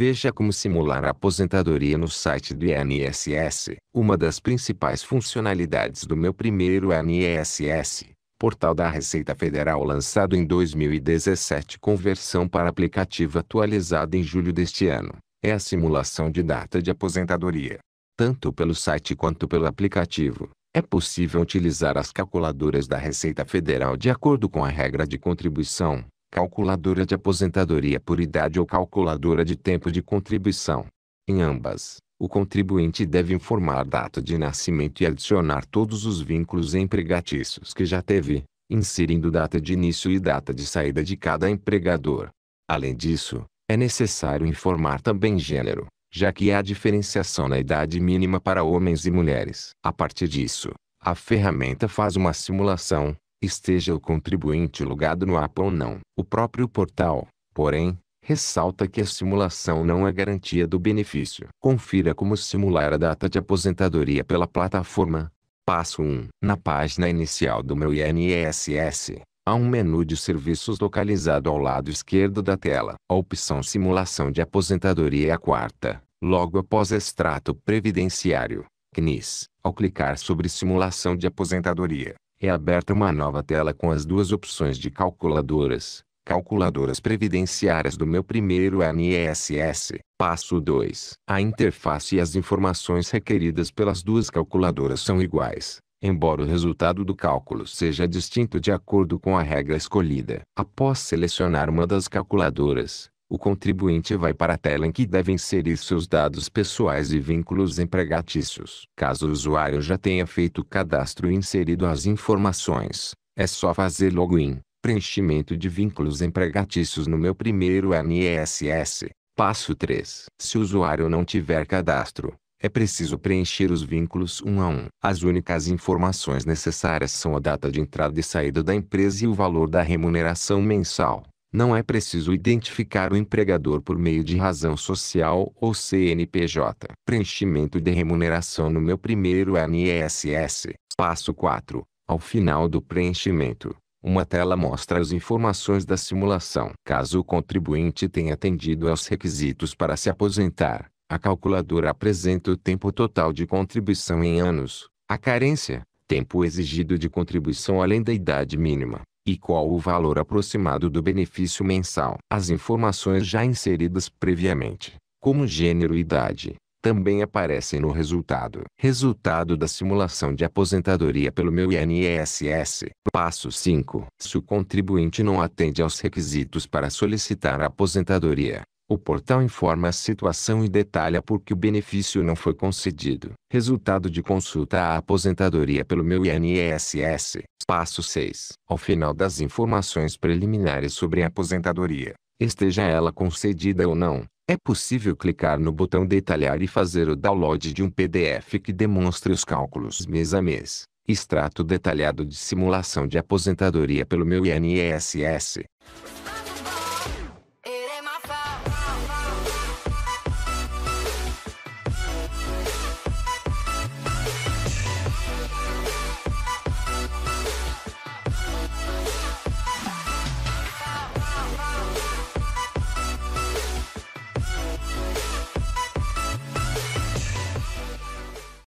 Veja como simular a aposentadoria no site do INSS. Uma das principais funcionalidades do meu primeiro INSS, portal da Receita Federal lançado em 2017 com versão para aplicativo atualizada em julho deste ano, é a simulação de data de aposentadoria. Tanto pelo site quanto pelo aplicativo, é possível utilizar as calculadoras da Receita Federal de acordo com a regra de contribuição, calculadora de aposentadoria por idade ou calculadora de tempo de contribuição. Em ambas, o contribuinte deve informar a data de nascimento e adicionar todos os vínculos empregatícios que já teve, inserindo data de início e data de saída de cada empregador. Além disso, é necessário informar também gênero, já que há diferenciação na idade mínima para homens e mulheres. A partir disso, a ferramenta faz uma simulação, esteja o contribuinte logado no app ou não. O próprio portal, porém, ressalta que a simulação não é garantia do benefício. Confira como simular a data de aposentadoria pela plataforma. Passo 1. Na página inicial do meu INSS, há um menu de serviços localizado ao lado esquerdo da tela. A opção Simulação de aposentadoria é a quarta, logo após extrato previdenciário, CNIS. Ao clicar sobre Simulação de aposentadoria, é aberta uma nova tela com as duas opções de calculadoras. Calculadoras previdenciárias do meu primeiro NSS. Passo 2. A interface e as informações requeridas pelas duas calculadoras são iguais, embora o resultado do cálculo seja distinto de acordo com a regra escolhida. Após selecionar uma das calculadoras, o contribuinte vai para a tela em que deve inserir seus dados pessoais e vínculos empregatícios. Caso o usuário já tenha feito o cadastro e inserido as informações, é só fazer login, preenchimento de vínculos empregatícios no meu primeiro NSS. Passo 3. Se o usuário não tiver cadastro, é preciso preencher os vínculos um a um. As únicas informações necessárias são a data de entrada e saída da empresa e o valor da remuneração mensal. Não é preciso identificar o empregador por meio de razão social ou CNPJ. Preenchimento de remuneração no meu primeiro NSS. Passo 4. Ao final do preenchimento, uma tela mostra as informações da simulação. Caso o contribuinte tenha atendido aos requisitos para se aposentar, a calculadora apresenta o tempo total de contribuição em anos, a carência, tempo exigido de contribuição além da idade mínima, e qual o valor aproximado do benefício mensal. As informações já inseridas previamente, como gênero e idade, também aparecem no resultado. Resultado da simulação de aposentadoria pelo meu INSS. Passo 5. Se o contribuinte não atende aos requisitos para solicitar a aposentadoria, o portal informa a situação e detalha por que o benefício não foi concedido. Resultado de consulta à aposentadoria pelo meu INSS. Passo 6. Ao final das informações preliminares sobre a aposentadoria, esteja ela concedida ou não, é possível clicar no botão detalhar e fazer o download de um PDF que demonstre os cálculos mês a mês. Extrato detalhado de simulação de aposentadoria pelo meu INSS.